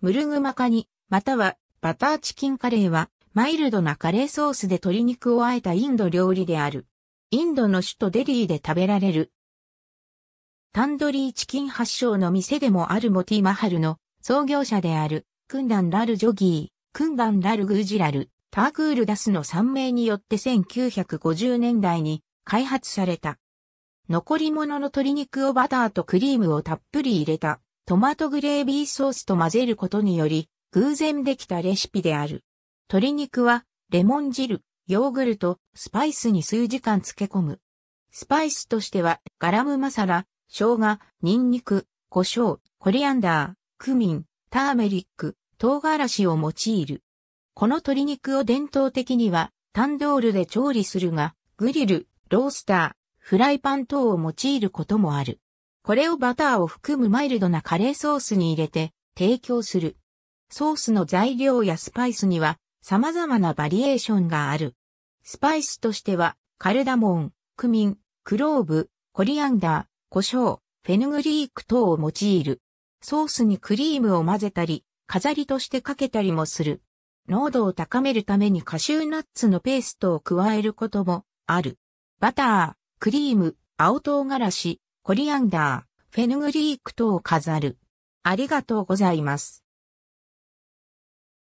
ムルグマカニ、またはバターチキンカレーは、マイルドなカレーソースで鶏肉をあえたインド料理である。インドの首都デリーで食べられる。タンドリーチキン発祥の店でもあるモティマハルの創業者である、クンダン・ラル・ジョギー、クンダン・ラル・グージラル、タークール・ダスの3名によって1950年代に開発された。残り物の鶏肉をバターとクリームをたっぷり入れたトマトグレービーソースと混ぜることにより、偶然できたレシピである。鶏肉は、レモン汁、ヨーグルト、スパイスに数時間漬け込む。スパイスとしては、ガラムマサラ、生姜、ニンニク、胡椒、コリアンダー、クミン、ターメリック、唐辛子を用いる。この鶏肉を伝統的には、タンドールで調理するが、グリル、ロースター、フライパン等を用いることもある。これをバターを含むマイルドなカレーソースに入れて提供する。ソースの材料やスパイスには様々なバリエーションがある。スパイスとしては、カルダモン、クミン、クローブ、コリアンダー、胡椒、フェヌグリーク等を用いる。ソースにクリームを混ぜたり、飾りとしてかけたりもする。濃度を高めるためにカシューナッツのペーストを加えることもある。バター、クリーム、青唐辛子、コリアンダー、フェヌグリーク等を飾る。ありがとうございます。